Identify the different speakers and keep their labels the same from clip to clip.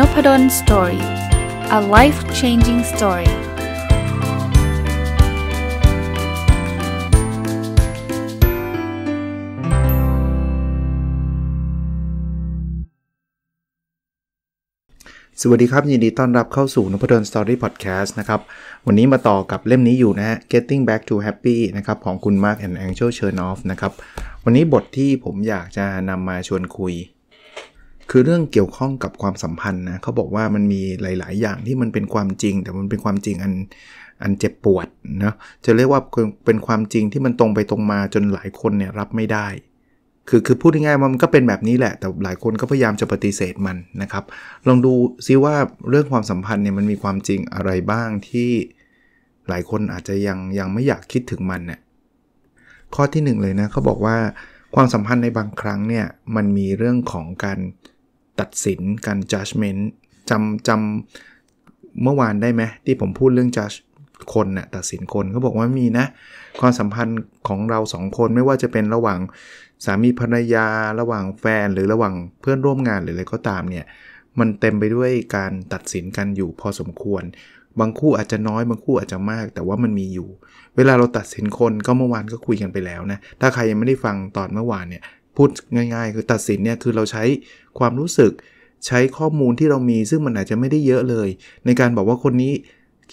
Speaker 1: n o p ด d o สตอรี่ a life changing story สวัสดีครับ ยินดีต้อนรับเข้าสู่นพดลสตอรี่พอดแคสต์นะครับ วันนี้มาต่อกับเล่มนี้อยู่นะฮะ Getting Back to Happy นะครับของคุณ Mark and Angel Chernoff นะครับ วันนี้บทที่ผมอยากจะนำมาชวนคุยคือเรื่องเกี่ยวข้องกับความสัมพันธ์นะเขาบอกว่ามันมีหลายๆอย่างที่มันเป็นความจริงแต่มันเป็นความจริงอันอันเจ็บปวดนะจะเรียกว่าเป็นความจริงที่มันตรงไปตรงมาจนหลายคนเนี่ยรับไม่ได้ คือคือพูดง่ายๆมันก็เป็นแบบนี้แหละ แต่หลายคนก็พยายามจะปฏิเสธมันนะครับ ลองดูซิว่าเรื่องความสัมพันธ์เนี่ยมันมีความจริงอะไรบ้างที่หลายคนอาจจะยังยังไม่อยากคิดถึงมันเนี่ยข้อที่1เลยนะเขาบอกว่าความสัมพันธ์ในบางครั้งเนี่ยมันมีเรื่องของการตัดสินการ judgment จำจำเมื่อวานได้ไหมที่ผมพูดเรื่อง judge คนนะ่ยตัดสินคนเขาบอกว่ามีนะ ความสัมพันธ์ของเราสองคนไม่ว่าจะเป็นระหว่าง สามีภรรยาระหว่างแฟนหรือระหว่างเพื่อนร่วมงานหรืออะไรก็ตามเนี่ยมันเต็มไปด้วยการตัดสินกันอยู่พอสมควร บางคู่อาจจะน้อยบางคู่อาจจะมากแต่ว่ามันมีอยู่ เวลาเราตัดสินคนก็เมื่อวานก็คุยกันไปแล้วนะถ้าใครยังไม่ได้ฟังตอนเมื่อวานเนี่ยพูดง่ายๆ คือตัดสินเนี่ยคือเราใช้ความรู้สึกใช้ข้อมูลที่เรามี ซึ่งมันอาจจะไม่ได้เยอะเลย ในการบอกว่าคนนี้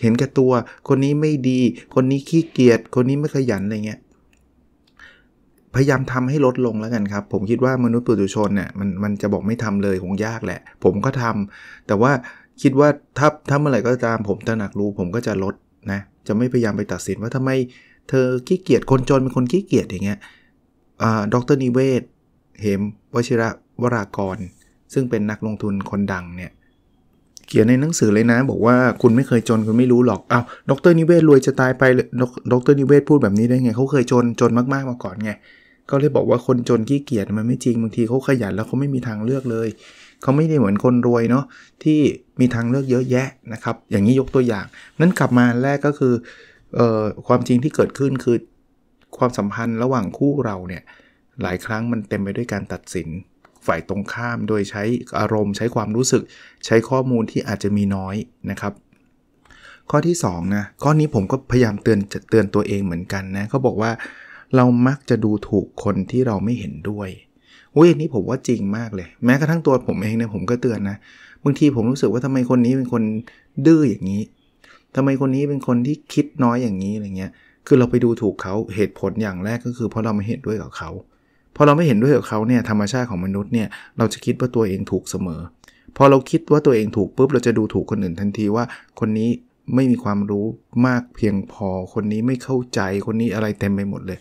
Speaker 1: เห็นแก่ตัว คนนี้ไม่ดี คนนี้ขี้เกียจคนนี้ไม่ขยันอะไรเงี้ยพยายามทำให้ลดลงแล้วกันครับ ผมคิดว่ามนุษย์ปุถุชนเนี่ยมันมันจะบอกไม่ทำเลย คงยากแหละ ผมก็ทำ แต่ว่าคิดว่าถ้าถ้าเมื่อไหร่ก็ตามผมตระหนักรู้ผมก็จะลดนะจะไม่พยายามไปตัดสินว่าทำไมเธอขี้เกียจคนจนเป็นคนขี้เกียจอย่างเงี้ยอ่าดรนิเวศมวชิระวรากร ซึ่งเป็นนักลงทุนคนดังเนี่ยเขียนในหนังสือเลยนะบอกว่าคุณไม่เคยจน คุณไม่รู้หรอกเอา้าดรนิเวศรวยจะตายไปดรนิเวศพูดแบบนี้ได้ไงเขาเคยจนจนมากๆมาก่อนไงก็เลยบอกว่าคนจนขี้เกียจมันไม่จริงบางทีเขาขยันแล้วเขาไม่มีทางเลือกเลยเขาไม่ได้เหมือนคนรวยเนาะที่มีทางเลือกเยอะแยะนะครับ อย่างนี้ยกตัวอย่างนั้นกลับมาแรกก็คือออความจริงที่เกิดขึ้นคือความสัมพันธ์ระหว่างคู่เราเนี่ยหลายครั้งมันเต็มไปด้วยการตัดสิน ฝ่ายตรงข้ามโดยใช้อารมณ์ใช้ความรู้สึก ใช้ข้อมูลที่อาจจะมีน้อยนะครับ ข้อที่ 2 นะ ข้อนี้ผมก็พยายามเตือนเตือนตัวเองเหมือนกันนะเขาบอกว่าเรามักจะดูถูกคนที่เราไม่เห็นด้วยอุ้ยนี้ผมว่าจริงมากเลย แม้กระทั่งตัวผมเองเนี่ยผมก็เตือนนะบางทีผมรู้สึกว่าทำไมคนนี้เป็นคนดื้ออย่างนี้ ทำไมคนนี้เป็นคนที่คิดน้อยอย่างนี้อะไรเงี้ย คือเราไปดูถูกเขาเหตุผลอย่างแรกก็คือ เพราะเราไม่เห็นด้วยกับเขาพอเราไม่เห็นด้วยกับเขาเนี่ยธรรมชาติของมนุษย์เนี่ย เราจะคิดว่าตัวเองถูกเสมอ พอเราคิดว่าตัวเองถูกปุ๊บเราจะดูถูกคนอื่น ทันทีว่าคนนี้ไม่มีความรู้มากเพียงพอคนนี้ไม่เข้าใจคนนี้อะไรเต็มไปหมดเลย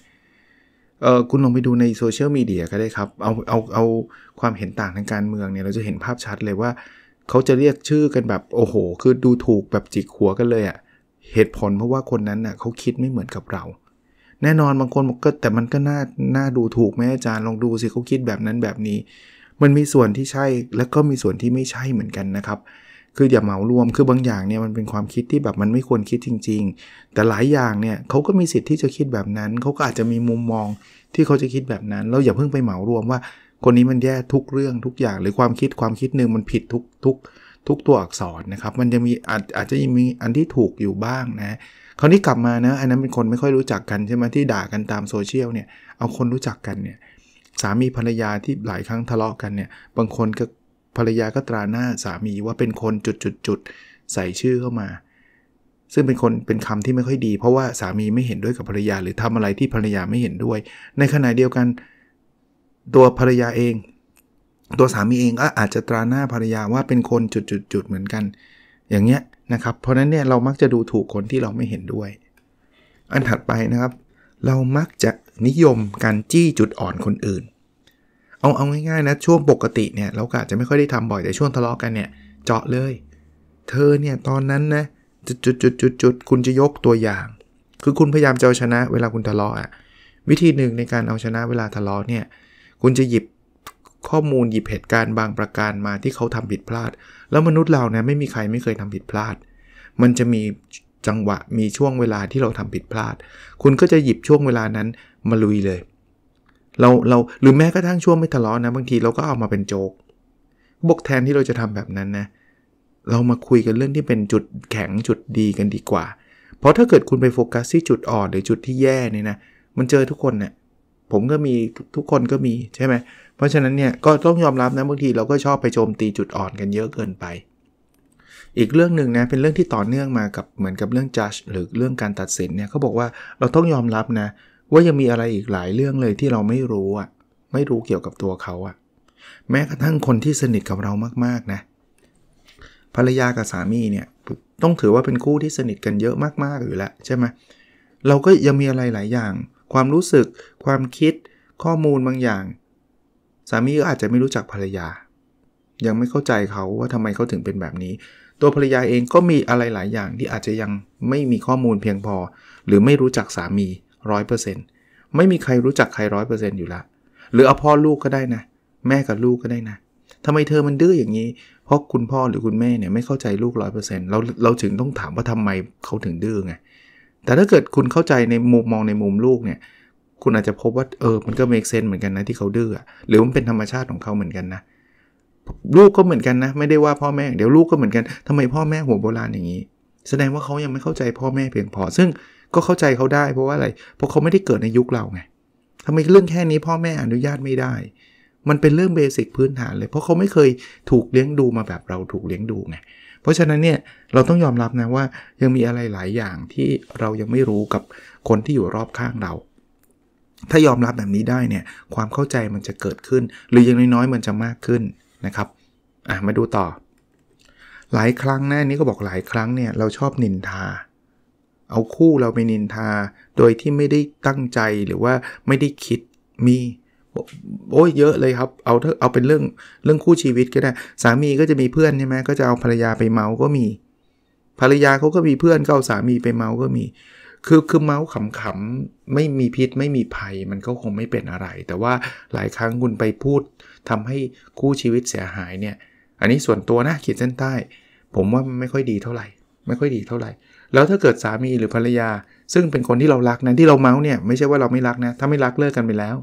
Speaker 1: เออคุณลองไปดูในโซเชียลมีเดียก็ได้ครับเอาเอาเอาความเห็นต่างทางการเมืองเนี่ยเราจะเห็นภาพชัดเลยว่า เขาจะเรียกชื่อกันแบบโอ้โห คือดูถูกแบบจิกหัวกันเลยอะ่ะเหตุผลเพราะว่าคนนั้นน่ะเขาคิดไม่เหมือนกับเราแน่นอนบางคนบอกก็แต่มันก็น่าน่าดูถูกไหมอาจารย์ลองดูสิเขาคิดแบบนั้นแบบนี้ มันมีส่วนที่ใช่และก็มีส่วนที่ไม่ใช่เหมือนกันนะครับ คืออย่า เหมารวมคือบางอย่างเนี่ยมันเป็นความคิดที่แบบมันไม่ควรคิดจริง ๆ แต่หลายอย่างเนี่ยเขาก็มีสิทธิ์ที่จะคิดแบบนั้นเขาก็อาจจะมีมุมมอง ที่เขาจะคิดแบบนั้น เราอย่าเพิ่งไปเหมารวมว่า คนนี้มันแย่ทุกเรื่องทุกอย่างหรือความคิดความคิดหนึ่งมันผิดทุกทุกทุกตัวอักษรนะครับ มันจะมีอาจอาจจะมีอันที่ถูกอยู่บ้างนะคราวนี้กลับมานะ อันนั้นเป็นคนไม่ค่อยรู้จักกันใช่ไหมที่ด่ากันตามโซเชียลเนี่ยเอาคนรู้จักกันเนี่ย สามีภรรยาที่หลายครั้งทะเลาะกันเนี่ย บางคนก็ภรรยาก็ตราหน้าสามีว่าเป็นคนจุดจุดจุดใส่ชื่อเข้ามา ซึ่งเป็นคนเป็นคำที่ไม่ค่อยดี เพราะว่าสามีไม่เห็นด้วยกับภรรยา หรือทำอะไรที่ภรรยาไม่เห็นด้วย ในขณะเดียวกัน ตัวภรรยาเอง ตัวสามีเองก็อาจจะตราหน้าภรรยาว่าเป็นคนจุดจุดจุดเหมือนกัน อย่างเงี้ยนะครับเพราะนั้นเนี่ยเรามักจะดูถูกคนที่เราไม่เห็นด้วย อันถัดไปนะครับ เรามักจะนิยมการจี้จุดอ่อนคนอื่น เอาเอาง่ายๆนะ ช่วงปกติเนี่ยเราก็อาจจะไม่ค่อยได้ทำบ่อยแต่ช่วงทะเลาะกกันเนี่ยเจาะเลย เธอเนี่ยตอนนั้นนะจุดจจจุุุดดดจุดคุณจะยกตัวอย่าง คือคุณพยายามจะเอาชนะเวลาคุณทะเลาะอ่ะวิธีหนึ่งในการเอาชนะเวลาทะเลาะเนี่ยคุณจะหยิบข้อมูลหยิบเหตุการณ์บางประการมาที่เขาทำผิดพลาดแล้วมนุษย์เราเนี่ยไม่มีใครไม่เคยทำผิดพลาด มันจะมีจังหวะมีช่วงเวลาที่เราทำผิดพลาด คุณก็จะหยิบช่วงเวลานั้นมาลุยเลย เราเราหรือแม้กระทั่งช่วงไม่ทะเลาะนะบางทีเราก็เอามาเป็นโจกบกแทนที่เราจะทำแบบนั้นนะ เรามาคุยกันเรื่องที่เป็นจุดแข็งจุดดีกันดีกว่า เพราะถ้าเกิดคุณไปโฟกัสที่จุดอ่อนหรือจุดที่แย่เนี่ยนะ มันเจอทุกคนเนะี่ยผมก็มีทุกคนก็มีใช่ไหมเพราะฉะนั้นเนี่ยก็ต้องยอมรับนะบางทีเราก็ชอบไปโจมตีจุดอ่อนกันเยอะเกินไป อีกเรื่องหนึ่งนะเป็นเรื่องที่ต่อเนื่องมากับเหมือนกับเรื่อง judge หรือเรื่องการตัดสินเนี่ยเขาบอกว่าเราต้องยอมรับนะว่ายังมีอะไรอีกหลายเรื่องเลยที่เราไม่รู้อ่ะไม่รู้เกี่ยวกับตัวเขาอ่ะแม้กระทั่งคนที่สนิทกับเรามากๆนะภรรยากับสามีเนี่ยต้องถือว่าเป็นคู่ที่สนิทกันเยอะมากๆอยู่แล้วใช่ไหมเราก็ยังมีอะไรหลายอย่าง ความรู้สึกความคิดข้อมูลบางอย่างสามีก็อาจจะไม่รู้จักภรรยา ยังไม่เข้าใจเขาว่าทำไมเขาถึงเป็นแบบนี้ ตัวภรรยาเองก็มีอะไรหลายอย่างที่อาจจะยังไม่มีข้อมูลเพียงพอ หรือไม่รู้จักสามีร้อยเปอร์เซ็นต์ไม่มีใครรู้จัก ใครร้อยเปอร์เซ็นต์อยู่ละ หรือเอาพ่อลูกก็ได้นะ แม่กับลูกก็ได้นะทำไมเธอมันดื้ออย่างนี้ เพราะคุณพ่อหรือคุณแม่เนี่ยไม่เข้าใจลูกร้อยเปอร์เซ็นต์เราเราถึงต้องถามว่าทำไมเขาถึงดื้อไง แต่ถ้าเกิดคุณเข้าใจในมุมมองในมุมลูกเนี่ยคุณอาจจะพบว่าเออ มันก็เมกเซนเหมือนกันนะที่เขาดื้อหรือมันเป็นธรรมชาติของเขาเหมือนกันนะ ลูกก็เหมือนกันนะ ไม่ได้ว่าพ่อแม่ เดี๋ยวลูกก็เหมือนกันทำไมพ่อแม่หัวโบราณอย่างนี้ แสดงว่าเขายังไม่เข้าใจพ่อแม่เพียงพอ ซึ่งก็เข้าใจเขาได้ เพราะว่าอะไร เพราะเขาไม่ได้เกิดในยุคเราไงทำไมเรื่องแค่นี้พ่อแม่อนุญาตไม่ได้ มันเป็นเรื่องเบสิกพื้นฐานเลย เพราะเขาไม่เคยถูกเลี้ยงดูมาแบบเราถูกเลี้ยงดูไง เพราะฉะนั้นเนี่ยเราต้องยอมรับนะว่ายังมีอะไรหลายอย่างที่เรายังไม่รู้กับคนที่อยู่รอบข้างเราถ้ายอมรับแบบนี้ได้เนี่ยความเข้าใจมันจะเกิดขึ้น หรือยังน้อยๆมันจะมากขึ้นนะครับอ่ะมาดูต่อ หลายครั้งนะนี้ก็บอกหลายครั้งเนี่ยเราชอบนินทา เอาคู่เราไปนินทาโดยที่ไม่ได้ตั้งใจหรือว่าไม่ได้คิดมีโอ้ยเยอะเลยครับเอาเอาเป็นเรื่องเรื่องคู่ชีวิตก็ได้ สามีก็จะมีเพื่อนใช่ไหมก็จะเอาภรรยาไปเมา ก็มี ภรรยาเขาก็มีเพื่อนก็เอาสามีไปเมาก็มีคือคือเมาส์ขำๆไม่มีพิษไม่มีภัย มันก็คงไม่เป็นอะไร แต่ว่าหลายครั้งคุณไปพูดทำให้คู่ชีวิตเสียหายเนี่ย อันนี้ส่วนตัวนะขีดเส้นใต้ ผมว่าไม่ค่อยดีเท่าไหร่ ไม่ค่อยดีเท่าไหร่ แล้วถ้าเกิดสามีหรือภรรยาซึ่งเป็นคนที่เรารักนะที่เราเมาส์เนี่ยไม่ใช่ว่าเราไม่รักนะ ถ้าไม่รักเลิกกันไปแล้ว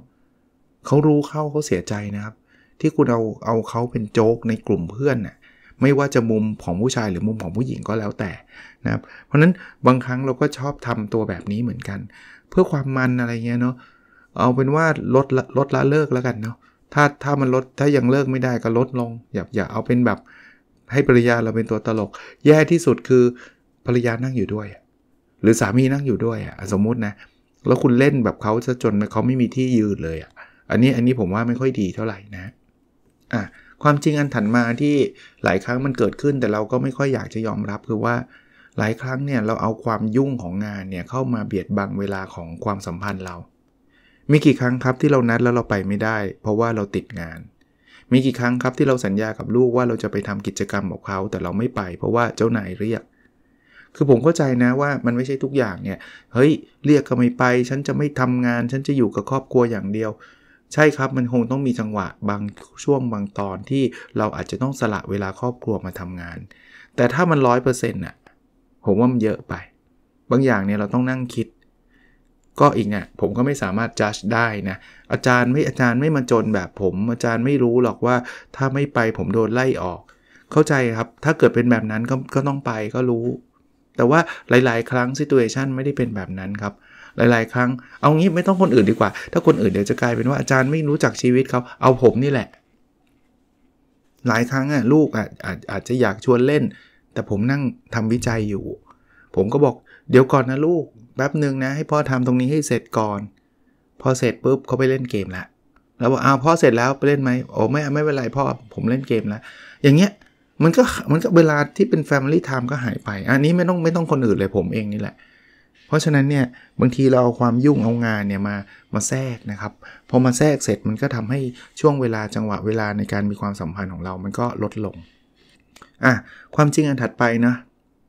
Speaker 1: เขารู้เข้าเขาเสียใจนะครับ ที่คุณเอาเอาเขาเป็นโจ๊กในกลุ่มเพื่อนนะ่ะไม่ว่าจะมุมของผู้ชายหรือมุมของผู้หญิงก็แล้วแต่นะครับเพราะนั้นบางครั้งเราก็ชอบทำตัวแบบนี้เหมือนกัน เพื่อความมันอะไรเงี้ยเนาะเอาเป็นว่าลดลดละเลิกแล้วกันเนาะถ้าถ้ามันลดถ้ายังเลิกไม่ได้ก็ลดลง อย่าอย่าเอาเป็นแบบให้ภรรยาเราเป็นตัวตลก แย่ที่สุดคือภรรยานั่งอยู่ด้วยหรือสามีนั่งอยู่ด้วยอ่ะสมมุตินะ แล้วคุณเล่นแบบเขาจะจนเขาไม่มีที่ยืนเลยอ่ะ อันนี้อันนี้ผมว่าไม่ค่อยดีเท่าไหร่นะอ่ะความจริงอันถัดมาที่หลายครั้งมันเกิดขึ้นแต่เราก็ไม่ค่อยอยากจะยอมรับคือว่าหลายครั้งเนี่ยเราเอาความยุ่งของงานเนี่ยเข้ามาเบียดบังเวลาของความสัมพันธ์เรา มีกี่ครั้งครับที่เรานัดแล้วเราไปไม่ได้ เพราะว่าเราติดงาน มีกี่ครั้งครับที่เราสัญญากับลูกว่าเราจะไปทำกิจกรรมกับเขา แต่เราไม่ไป เพราะว่าเจ้านายเรียก คือผมเข้าใจนะว่ามันไม่ใช่ทุกอย่างเนี่ย เฮ้ย เรียกก็ไม่ไป ฉันจะไม่ทำงาน ฉันจะอยู่กับครอบครัวอย่างเดียวใช่ครับมันคงต้องมีจังหวะบางช่วงบางตอนที่เราอาจจะต้องสละเวลาครอบครัวมาทำงาน แต่ถ้ามันร้อยเปอร์เซ็นต์น่ะผมว่ามันเยอะไป บางอย่างเนี่ยเราต้องนั่งคิด ก็อีกเนี่ยผมก็ไม่สามารถจัดได้นะ อาจารย์ไม่อาจารย์ไม่มาจนแบบผม อาจารย์ไม่รู้หรอกว่าถ้าไม่ไปผมโดนไล่ออก เข้าใจครับ ถ้าเกิดเป็นแบบนั้นก็ก็ต้องไปก็รู้ แต่ว่าหลาย ๆครั้งซิตูเอชันไม่ได้เป็นแบบนั้นครับหลายๆ ครั้ง เอางี้ไม่ต้องคนอื่นดีกว่า ถ้าคนอื่นเดี๋ยวจะกลายเป็นว่าอาจารย์ไม่รู้จักชีวิตเขาเอาผมนี่แหละ หลายครั้งอ่ะลูกอ่ะอาจอาจจะอยากชวนเล่น แต่ผมนั่งทำวิจัยอยู่ ผมก็บอก เดี๋ยวก่อนนะลูก แป๊บหนึ่งนะให้พ่อทำตรงนี้ให้เสร็จก่อน พอเสร็จปุ๊บเขาไปเล่นเกมละแล้วบอกอ้าวพ่อเสร็จแล้วไปเล่นไหมโอ้ไม่ไม่เป็นไรพ่อผมเล่นเกมแล้วอย่างเงี้ยมันก็มันก็เวลาที่เป็น Family Time ก็หายไป อันนี้ไม่ต้องไม่ต้องคนอื่นเลยผมเองนี่แหละเพราะฉะนั้นเนี่ยบางทีเราเอาความยุ่งเอางานเนี่ยมามาแทรกนะครับพอมาแทรกเสร็จมันก็ทำให้ช่วงเวลาจังหวะเวลาในการมีความสัมพันธ์ของเรามันก็ลดลงอ่ะความจริงอันถัดไปนะ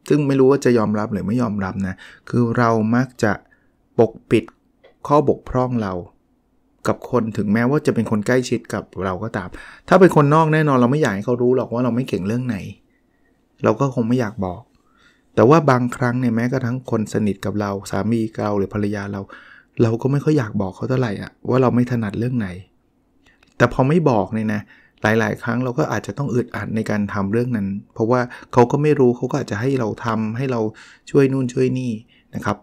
Speaker 1: ซึ่งไม่รู้ว่าจะยอมรับหรือไม่ยอมรับนะคือเรามักจะปกปิดข้อบกพร่องเรา กับคนถึงแม้ว่าจะเป็นคนใกล้ชิดกับเราก็ตาม ถ้าเป็นคนนอกแน่นอนเราไม่อยากให้เขารู้หรอกว่าเราไม่เก่งเรื่องไหน เราก็คงไม่อยากบอกแต่ว่าบางครั้งเนี่ยแม้กระทั่งคนสนิทกับเราสามีเราหรือภรรยาเรา เราก็ไม่ค่อยอยากบอกเขาเท่าไหร่อะว่าเราไม่ถนัดเรื่องไหน แต่พอไม่บอกเนี่ยนะ หลายๆ ครั้งเราก็อาจจะต้องอึดอัดในการทำเรื่องนั้น เพราะว่าเขาก็ไม่รู้เขาก็อาจจะให้เราทำให้เราช่วยนู่นช่วยนี่นะครับ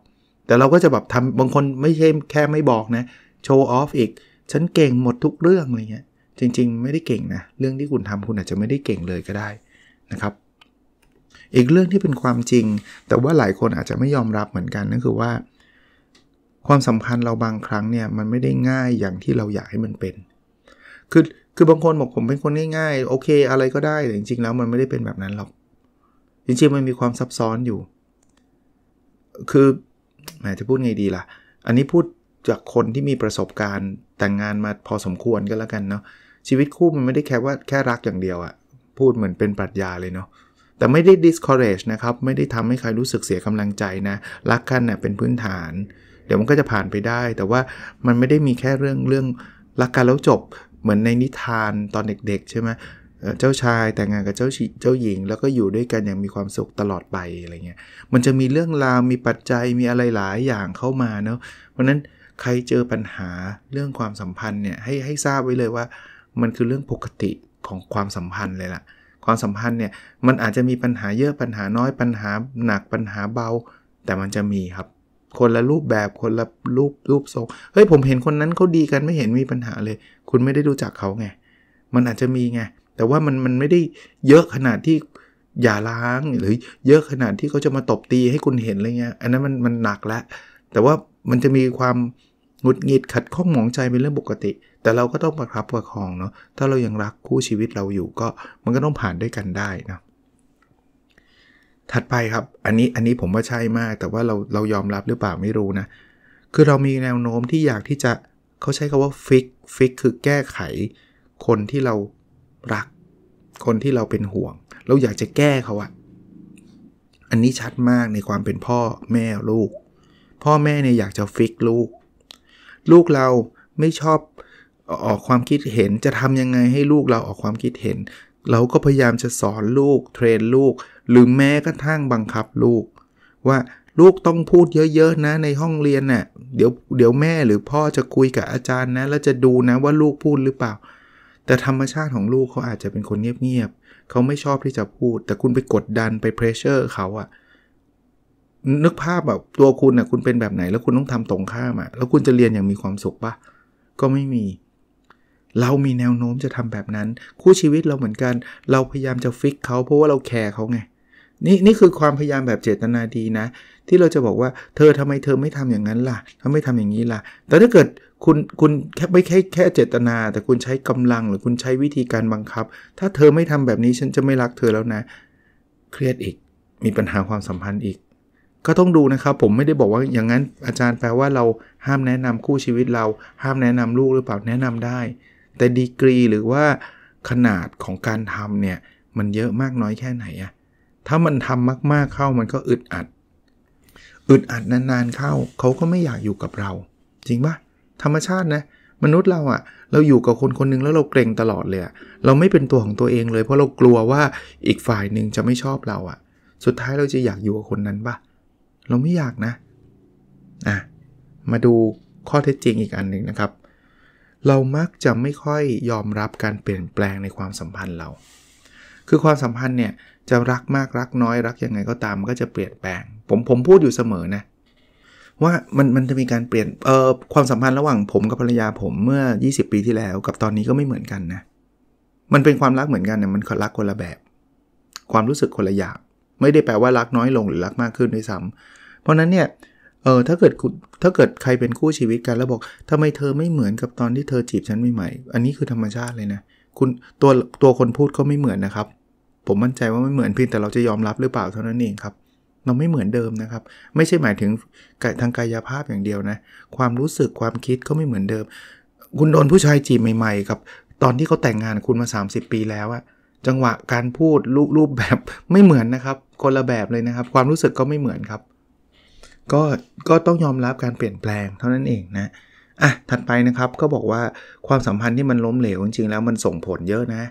Speaker 1: แต่เราก็จะแบบทำบางคนไม่ใช่แค่ไม่บอกนะโชว์ออฟอีก ฉันเก่งหมดทุกเรื่องอะไรเงี้ยจริง ๆ ไม่ได้เก่งนะเรื่องที่คุณทำคุณอาจจะไม่ได้เก่งเลยก็ได้นะครับอีกเรื่องที่เป็นความจริง แต่ว่าหลายคนอาจจะไม่ยอมรับเหมือนกันนั่นคือว่าความสัมพันธ์เราบางครั้งเนี่ยมันไม่ได้ง่ายอย่างที่เราอยากให้มันเป็น คือคือบางคนบอกผมเป็นคนง่ายๆโอเค อะไรก็ได้แต่จริงๆแล้วมันไม่ได้เป็นแบบนั้นหรอกจริงๆมันมีความซับซ้อนอยู่ คือหมายจะพูดไงดีล่ะ อันนี้พูดจากคนที่มีประสบการณ์แต่งงานมาพอสมควรก็แล้วกันเนาะชีวิตคู่มันไม่ได้แค่ว่าแค่รักอย่างเดียวอะพูดเหมือนเป็นปรัชญาเลยเนาะแต่ไม่ได้ discourage นะครับ ไม่ได้ทำให้ใครรู้สึกเสียกำลังใจนะ รักกันเนะ่ยเป็นพื้นฐาน เดี๋ยวมันก็จะผ่านไปได้ แต่ว่ามันไม่ได้มีแค่เรื่องเรื่องรักกันแล้วจบ เหมือนในนิทานตอนเด็กๆใช่ไหมเจ้าชายแต่งงานกับเจ้าเจ้าหญิง แล้วก็อยู่ด้วยกันอย่างมีความสุขตลอดไปอะไรเงี้ย มันจะมีเรื่องราว มีปัจจัย มีอะไรหลายอย่างเข้ามาเนาะ เพราะนั้นใครเจอปัญหาเรื่องความสัมพันธ์เนี่ยให้ให้ทราบไว้เลยว่า มันคือเรื่องปกติของความสัมพันธ์เลยล่ะความสัมพันธ์เนี่ยมันอาจจะมีปัญหาเยอะปัญหาน้อยปัญหาหนักปัญหาเบา แต่มันจะมีครับ คนละรูปแบบคนละรูปรูปทรงเฮ้ยผมเห็นคนนั้นเขาดีกันไม่เห็นมีปัญหาเลย คุณไม่ได้รู้จักเขาไง มันอาจจะมีไงแต่ว่ามันมันไม่ได้เยอะขนาดที่อย่าล้างหรือเยอะขนาดที่เขาจะมาตบตีให้คุณเห็นอะไรเงี้ยอันนั้นมันมันหนักแล้วแต่ว่ามันจะมีความหงุดหงิดขัดข้องหมองใจเป็นเรื่องปกติแต่เราก็ต้องประครับประคองเนาะ ถ้าเรายังรักคู่ชีวิตเราอยู่ก็มันก็ต้องผ่านด้วยกันได้นะถัดไปครับ อันนี้อันนี้ผมว่าใช่มาก แต่ว่าเราเรายอมรับหรือเปล่าไม่รู้นะ คือเรามีแนวโน้มที่อยากที่จะเขาใช้คาว่าฟิกฟิกคือแก้ไขคนที่เรารัก คนที่เราเป็นห่วง เราอยากจะแก้เขาอะอันนี้ชัดมากในความเป็นพ่อแม่ลูก พ่อแม่เนี่ยอยากจะฟิกลูกลูกเราไม่ชอบออกความคิดเห็นจะทำยังไงให้ลูกเราออกความคิดเห็น เราก็พยายามจะสอนลูก เทรนลูก หรือแม้กระทั่งบังคับลูก ว่าลูกต้องพูดเยอะๆ นะในห้องเรียนนะ่ะเดี๋ยวเดี๋ยวแม่หรือพ่อจะคุยกับอาจารย์นะ แล้วจะดูนะว่าลูกพูดหรือเปล่า แต่ธรรมชาติของลูกเขาอาจจะเป็นคนเงียบๆเขาไม่ชอบที่จะพูด แต่คุณไปกดดันไปเพรสเชอร์เขาอะนึกภาพแบบตัวคุณนะ่ะคุณเป็นแบบไหนแล้วคุณต้องทำตรงข้ามอะแล้วคุณจะเรียนอย่างมีความสุขปะก็ไม่มีเรามีแนวโน้มจะทำแบบนั้น คู่ชีวิตเราเหมือนกัน เราพยายามจะฟิกเขา เพราะว่าเราแคร์เขาไงนี่นี่คือความพยายามแบบเจตนาดีนะ ที่เราจะบอกว่าเธอทำไมเธอไม่ทำอย่างนั้นล่ะทำไม่ทำอย่างนี้ล่ะ แต่ถ้าเกิดคุณคุณแค่ไม่แค่แค่เจตนา แต่คุณใช้กำลัง หรือคุณใช้วิธีการบังคับ ถ้าเธอไม่ทำแบบนี้ฉันจะไม่รักเธอแล้วนะ เครียดอีก มีปัญหาความสัมพันธ์อีก ก็ต้องดูนะครับ ผมไม่ได้บอกว่าอย่างนั้น อาจารย์แปลว่าเราห้ามแนะนำคู่ชีวิตเราห้ามแนะนำลูกหรือเปล่าแนะนำได้แต่ดีกรีหรือว่าขนาดของการทำเนี่ย มันเยอะมากน้อยแค่ไหนอะถ้ามันทำมาก ๆเข้ามันก็อึดอัดอึดอัดนานๆเข้าเขาก็ไม่อยากอยู่กับเรา จริงปะธรรมชาตินะ มนุษย์เราอะเราอยู่กับคนคนนึงแล้วเราเกรงตลอดเลยเราไม่เป็นตัวของตัวเองเลยเพราะเรากลัวว่าอีกฝ่ายหนึ่งจะไม่ชอบเราอะสุดท้ายเราจะอยากอยู่กับคนนั้นปะเราไม่อยากนะอ่ะมาดูข้อเท็จจริงอีกอันหนึ่งนะครับเรามักจะไม่ค่อยยอมรับการเปลี่ยนแปลงในความสัมพันธ์เรา คือความสัมพันธ์เนี่ยจะรักมากรักน้อยรักยังไงก็ตามมันก็จะเปลี่ยนแปลง ผมผมพูดอยู่เสมอนะ ว่ามันมันจะมีการเปลี่ยนเอ่อความสัมพันธ์ระหว่างผมกับภรรยาผมเมื่อ 20 ปีที่แล้วกับตอนนี้ก็ไม่เหมือนกันนะ มันเป็นความรักเหมือนกันนะมันรักคนละแบบ ความรู้สึกคนละอย่างไม่ได้แปลว่ารักน้อยลงหรือรักมากขึ้นด้วยซ้ำเพราะนั้นเนี่ยเออถ้าเกิดถ้าเกิดใครเป็นคู่ชีวิตกันแล้วบอกทำไมเธอไม่เหมือนกับตอนที่เธอจีบฉันใหม่ๆอันนี้คือธรรมชาติเลยนะคุณตัวตัวคนพูดก็ไม่เหมือนนะครับ ผมมั่นใจว่าไม่เหมือนเพียงแต่เราจะยอมรับหรือเปล่าเท่านั้นเองครับเราไม่เหมือนเดิมนะครับไม่ใช่หมายถึงทางกายภาพอย่างเดียวนะความรู้สึกความคิดก็ไม่เหมือนเดิมคุณโดนผู้ชายจีบใหม่ๆกับตอนที่เขาแต่งงานคุณมา 30 ปีแล้วอะจังหวะการพูดรูปแบบไม่เหมือนนะครับคนละแบบเลยนะครับความรู้สึกก็ไม่เหมือนครับก็ ก็ต้องยอมรับการเปลี่ยนแปลงเท่านั้นเองนะ อ่ะ ถัดไปนะครับ ก็บอกว่าความสัมพันธ์ที่มันล้มเหลวจริงๆ แล้วมันส่งผลเยอะนะ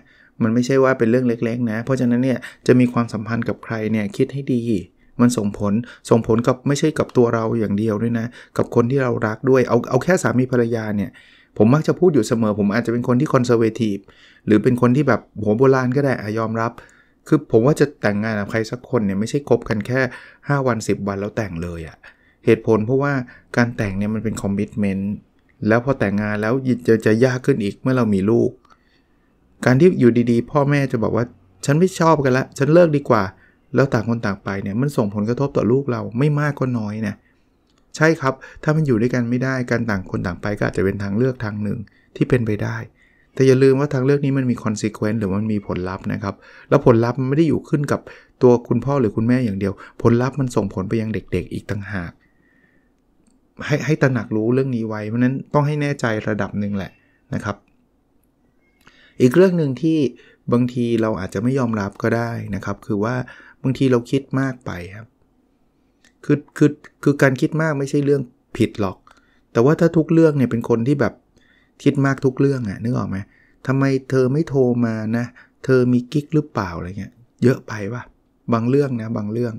Speaker 1: มันไม่ใช่ว่าเป็นเรื่องเล็ก ๆ นะ เพราะฉะนั้นเนี่ย จะมีความสัมพันธ์กับใครเนี่ยคิดให้ดี มันส่งผล ส่งผลกับไม่ใช่กับตัวเราอย่างเดียวด้วยนะ กับคนที่เรารักด้วย เอา เอาแค่สามีภรรยาเนี่ย ผมมักจะพูดอยู่เสมอ ผมอาจจะเป็นคนที่คอนเซอร์เวทีฟ หรือเป็นคนที่แบบหัวโบราณก็ได้อยอมรับคือผมว่าจะแต่งงานกับใครสักคนเนี่ยไม่ใช่คบกันแค่5วัน10 วันแล้วแต่งเลยอะ่ะเหตุผลเพราะว่าการแต่งเนี่ยมันเป็นคอมมิชเมนต์แล้วพอแต่งงานแล้วจะจะยากขึ้นอีกเมื่อเรามีลูก การที่อยู่ดีๆพ่อแม่จะบอกว่าฉันไม่ชอบกันละฉันเลิกดีกว่า แล้วต่างคนต่างไปเนี่ยมันส่งผลกระทบต่อลูกเราไม่มากก็น้อยนะใช่ครับถ้ามันอยู่ด้วยกันไม่ได้การต่างคนต่างไปก็อาจจะเป็นทางเลือกทางหนึ่งที่เป็นไปได้แต่อย่าลืมว่าทางเลือกนี้มันมีคอนเคว u ต์หรือมันมีผลลัพธ์นะครับ แล้วผลลัพธ์มันไม่ได้อยู่ขึ้นกับตัวคุณพ่อหรือคุณแม่อย่างเดียว ผลลัพธ์มันส่งผลไปยังเด็กๆอีกต่างหาก ให้ให้ตระหนักรู้เรื่องนี้ไว้เพราะนั้นต้องให้แน่ใจระดับหนึ่งแหละนะครับ อีกเรื่องหนึ่งที่บางทีเราอาจจะไม่ยอมรับก็ได้นะครับคือว่าบางทีเราคิดมากไปครับคือคือคือการคิดมากไม่ใช่เรื่องผิดหรอก แต่ว่าถ้าทุกเรื่องเนี่ยเป็นคนที่แบบคิดมากทุกเรื่องอะ่ะนึกออกไหมทำไมเธอไม่โทรมา นะเธอมีกิ๊กหรือเปล่าอะไรเงี้ยเยอะไปปะบางเรื่องนะบางเรื่อง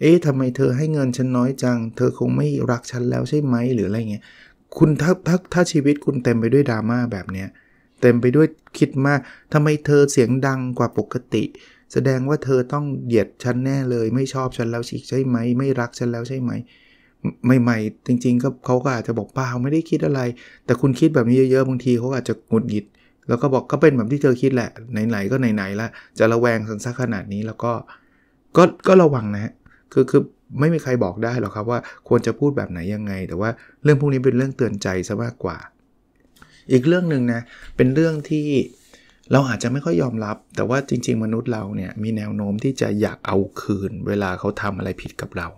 Speaker 1: เอ๊ะทำไมเธอให้เงินฉันน้อยจัง เธอคงไม่รักฉันแล้วใช่ไหมหรืออะไรเงี้ยคุณถ้าถ้าถ้าชีวิตคุณเต็มไปด้วยดราม่าแบบเนี้ยเต็มไปด้วยคิดมากทำไมเธอเสียงดังกว่าปกติ แสดงว่าเธอต้องเหยียดฉันแน่เลยไม่ชอบฉันแล้วใช่ไหมไม่รักฉันแล้วใช่ไหมใหม่ๆจริงๆก็เขาก็อาจจะบอกเปล่าไม่ได้คิดอะไร แต่คุณคิดแบบนี้เยอะ ๆบางทีเขาอาจจะหงุดหงิด แล้วก็บอกก็เป็นแบบที่เธอคิดแหละ ไหน ๆ ก็ไหน ๆละจะระแวงสันซกขนาดนี้แล้วก็ก็ก็ระวังนะ คือคือไม่มีใครบอกได้หรอกครับว่าควรจะพูดแบบไหนยังไง แต่ว่าเรื่องพวกนี้เป็นเรื่องเตือนใจซะมากกว่า อีกเรื่องหนึ่งนะเป็นเรื่องที่เราอาจจะไม่ค่อยยอมรับ แต่ว่าจริง ๆ มนุษย์เราเนี่ยมีแนวโน้มที่จะอยากเอาคืน เวลาเขาทำอะไรผิดกับเรา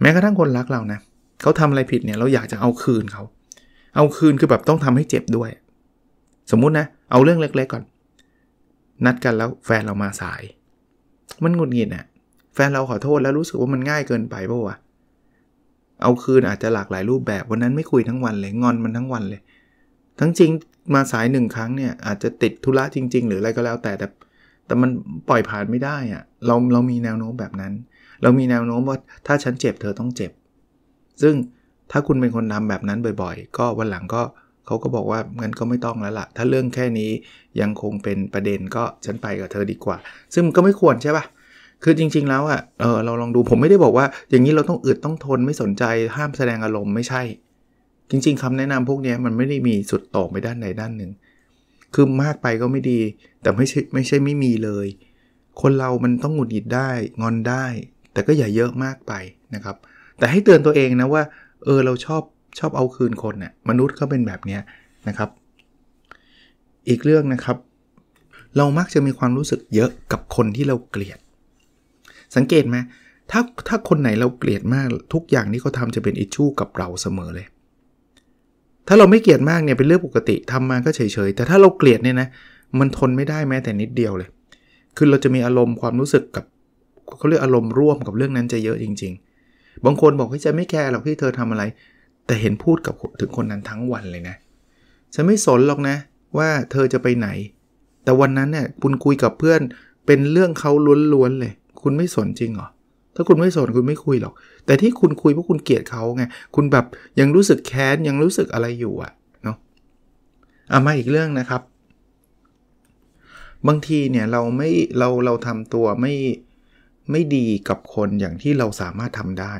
Speaker 1: แม้กระทั่งคนรักเรานะเขาทำอะไรผิดเนี่ยเราอยากจะเอาคืนเขา เอาคืนคือแบบต้องทำให้เจ็บด้วย สมมุตินะ เอาเรื่องเล็ก ๆก่อน นัดกันแล้ว แฟนเรามาสาย มันหงุดหงิดอนะ่ะแฟนเราขอโทษแล้วรู้สึกว่ามันง่ายเกินไปปะวะเอาคืนอาจจะหลากหลายรูปแบบวันนั้นไม่คุยทั้งวันเลยงอนมันทั้งวันเลย ทั้งจริงมาสายหนึ่งครั้งเนี่ยอาจจะติดธุระจริง ๆ หรืออะไรก็แล้วแต่แต่แต่มันปล่อยผ่านไม่ได้อะเราเรามีแนวโน้มแบบนั้นเรามีแนวโน้มว่าถ้าฉันเจ็บ เธอต้องเจ็บ ซึ่งถ้าคุณเป็นคนทาแบบนั้นบ่อยๆ ก็วันหลังก็เขาก็บอกว่างั้นก็ไม่ต้องแล้วละ่ะ ถ้าเรื่องแค่นี้ยังคงเป็นประเด็นก็ฉันไปกับเธอดีกว่า ซึ่งก็ไม่ควรใช่ปะคือจริงๆ แล้วอะ่ะ เออเราลองดูผมไม่ได้บอกว่าอย่างนี้เราต้องอึดต้องทนไม่สนใจห้ามแสดงอารมณ์ไม่ใช่ จริงๆ คำแนะนำพวกนี้มันไม่ได้มีสุดต่อไปด้านใดด้านหนึ่ง คือมากไปก็ไม่ดี แต่ไม่ใช่ไม่ใช่ไม่มีเลย คนเรา มันต้องหงุดหงิดได้ งอนได้แต่ก็อย่าเยอะมากไปนะครับ แต่ให้เตือนตัวเองนะว่า เออเราชอบชอบเอาคืนคนเนะี่ยมนุษย์ก็เป็นแบบนี้นะครับ อีกเรื่องนะครับ เรามักจะมีความรู้สึกเยอะกับคนที่เราเกลียด สังเกตไหมถ้าถ้าคนไหนเราเกลียดมากทุกอย่างที่เขาทาจะเป็นอิจฉูกับเราเสมอเลย ถ้าเราไม่เกลียดมากเนี่ยเป็นเรื่องปกติทำมาก็เฉยเฉยแต่ถ้าเราเกลียดเนี่ยนะ มันทนไม่ได้แม้แต่นิดเดียวเลย คือเราจะมีอารมณ์ความรู้สึกกับเขาเรียกอารมณ์ร่วมกับเรื่องนั้นจะเยอะจริง ๆ บางคนบอกห้าจไม่แคร์หรอกที่เธอทำอะไร แต่เห็นพูดกับถึงคนนั้นทั้งวันเลยนะฉันไม่สนหรอกนะ ว่าเธอจะไปไหน แต่วันนั้นเนี่ย คุณคุยกับเพื่อน เป็นเรื่องเขาล้วนๆเลย คุณไม่สนจริงเหรอ ถ้าคุณไม่สนคุณไม่คุยหรอก แต่ที่คุณคุยเพราะคุณเกลียดเขาไง คุณแบบยังรู้สึกแค้นยังรู้สึกอะไรอยู่อะเนาะอ่ะ มาอีกเรื่องนะครับ บางทีเนี่ยเราไม่เราเราทำตัวไม่ไม่ดีกับคนอย่างที่เราสามารถทำได้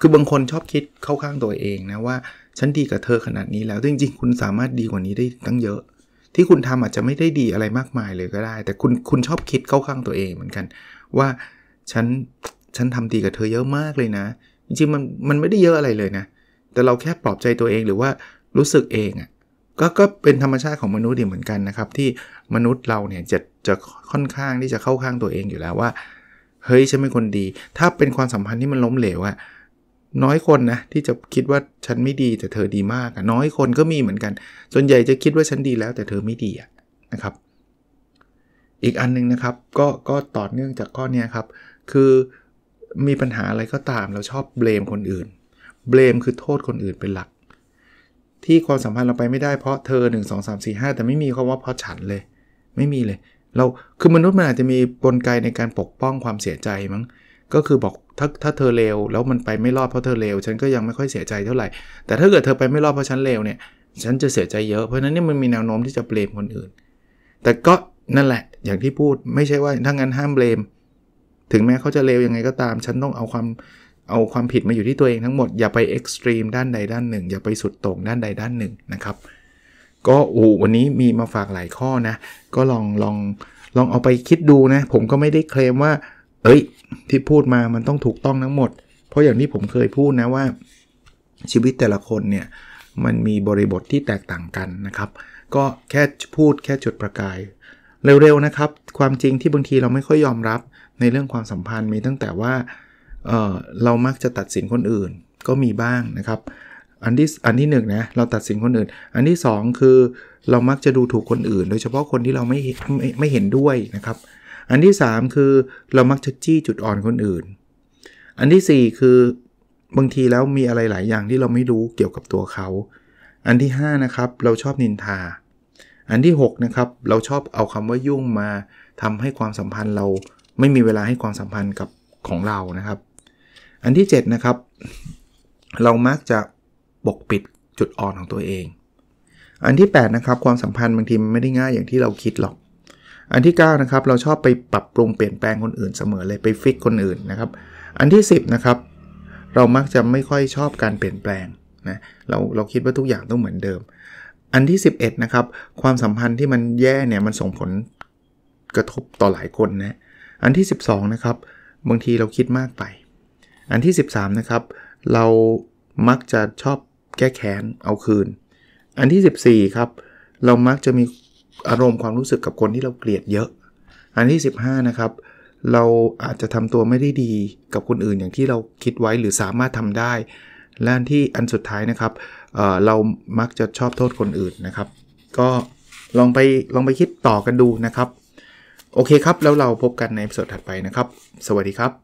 Speaker 1: คือบางคนชอบคิดเข้าข้างตัวเองนะว่าฉันดีกับเธอขนาดนี้แล้ว จริง ๆ คุณสามารถดีกว่านี้ได้ตั้งเยอะ ที่คุณทำอาจจะไม่ได้ดีอะไรมากมายเลยก็ได้ แต่คุณคุณชอบคิดเข้าข้างตัวเองเหมือนกัน ว่าฉันฉันทำดีกับเธอเยอะมากเลยนะ จริงๆมันมันไม่ได้เยอะอะไรเลยนะ แต่เราแค่ปลอบใจตัวเองหรือว่ารู้สึกเองอะ่ะก็ก็เป็นธรรมชาติของมนุษย์ดีเหมือนกันนะครับที่มนุษย์เราเนี่ยจะจะค่อนข้างที่จะเข้าข้างตัวเองอยู่แล้วว่าเฮ้ยฉันเป็นคนดี ถ้าเป็นความสัมพันธ์ที่มันล้มเหลวอะน้อยคนนะที่จะคิดว่าฉันไม่ดีแต่เธอดีมาก น้อยคนก็มีเหมือนกัน ส่วนใหญ่จะคิดว่าฉันดีแล้วแต่เธอไม่ดีนะครับ อีกอันนึงนะครับก็ก็ต่อเนื่องจากข้อนี้ครับ คือมีปัญหาอะไรก็ตามเราชอบเบลมคนอื่น เบลมคือโทษคนอื่นเป็นหลัก ที่ความสัมพันธ์เราไปไม่ได้เพราะเธอ1 2 3 4 5 แต่ไม่มีคำว่าเพราะฉันเลยไม่มีเลยเราคือมนุษย์มันอาจจะมีกลไกในการปกป้องความเสียใจมั้งก็คือบอกถ้าถ้าเธอเลวแล้วมันไปไม่รอดเพราะเธอเลวฉันก็ยังไม่ค่อยเสียใจเท่าไหร่แต่ถ้าเกิดเธอไปไม่รอดเพราะฉันเลวเนี่ยฉันจะเสียใจเยอะเพราะนั้นนี่มันมีแนวโน้มที่จะเบลมคนอื่นแต่ก็นั่นแหละ อย่างที่พูดไม่ใช่ว่าถ้างั้นห้ามเบลมถึงแม้เขาจะเลวยังไงก็ตาม ฉันต้องเอาความเอาความผิดมาอยู่ที่ตัวเองทั้งหมดอย่าไปเอ็กซ์ตรีมด้านใดด้านหนึ่งอย่าไปสุดโต่งด้านใดด้านหนึ่งนะครับก็โอ้วันนี้มีมาฝากหลายข้อนะ ก็ลองลองลองเอาไปคิดดูนะ ผมก็ไม่ได้เคลมว่า เอ้ยที่พูดมามันต้องถูกต้องทั้งหมด เพราะอย่างที่ผมเคยพูดนะ ว่า ชีวิตแต่ละคนเนี่ย มันมีบริบทที่แตกต่างกันนะครับ ก็แค่พูดแค่จุดประกาย เร็วๆ นะครับ ความจริงที่บางทีเราไม่ค่อยยอมรับในเรื่องความสัมพันธ์มีตั้งแต่ว่าเเรามักจะตัดสินคนอื่น ก็มีบ้างนะครับอันที่อันที่หนึ่งนะเราตัดสินคนอื่น อันที่ 2 คือเรามักจะดูถูกคนอื่น โดยเฉพาะคนที่เราไม่ไม่ไม่เห็นด้วยนะครับ อันที่ 3 คือเรามักจะจี้จุดอ่อนคนอื่น อันที่ 4 คือบางทีแล้วมีอะไรหลายอย่างที่เราไม่รู้เกี่ยวกับตัวเขา อันที่5นะครับเราชอบนินทา อันที่6นะครับเราชอบเอาคำว่ายุ่งมาทำให้ความสัมพันธ์เราไม่มีเวลาให้ความสัมพันธ์กับของเรานะครับ อันที่7นะครับเรามักจะปกปิดจุดอ่อนของตัวเอง อันที่8นะครับความสัมพันธ์บางทีมันไม่ได้ง่ายอย่างที่เราคิด หรอก อันที่9นะครับเราชอบไปปรับปรุงเปลี่ยนแปลงคนอื่นเสมอเลยไปฟิกคนอื่นนะครับ อันที่ 10นะครับเรามักจะไม่ค่อยชอบการเปลี่ยนแปลงนะเราเราคิด ว่า ทุกอย่างต้องเหมือนเดิม อันที่ 11นะครับความสัมพันธ์ที่มันแย่เนี่ยมันส่งผลกระทบต่อหลายคนนะ อันที่12นะครับบางทีเราคิดมากไป อันที่13นะครับเรามักจะชอบแก้แค้น เอาคืน อันที่ 14 ครับ เรามักจะมีอารมณ์ความรู้สึกกับคนที่เราเกลียดเยอะ อันที่ 15 นะครับ เราอาจจะทำตัวไม่ได้ดีกับคนอื่นอย่างที่เราคิดไว้หรือสามารถทำได้ และอันที่อันสุดท้ายนะครับเเรา มักจะชอบโทษคนอื่นนะครับ ก็ลองไปลองไปคิดต่อกันดูนะครับ โอเคครับ แล้วเราพบกันในสดถัดไปนะครับ สวัสดีครับ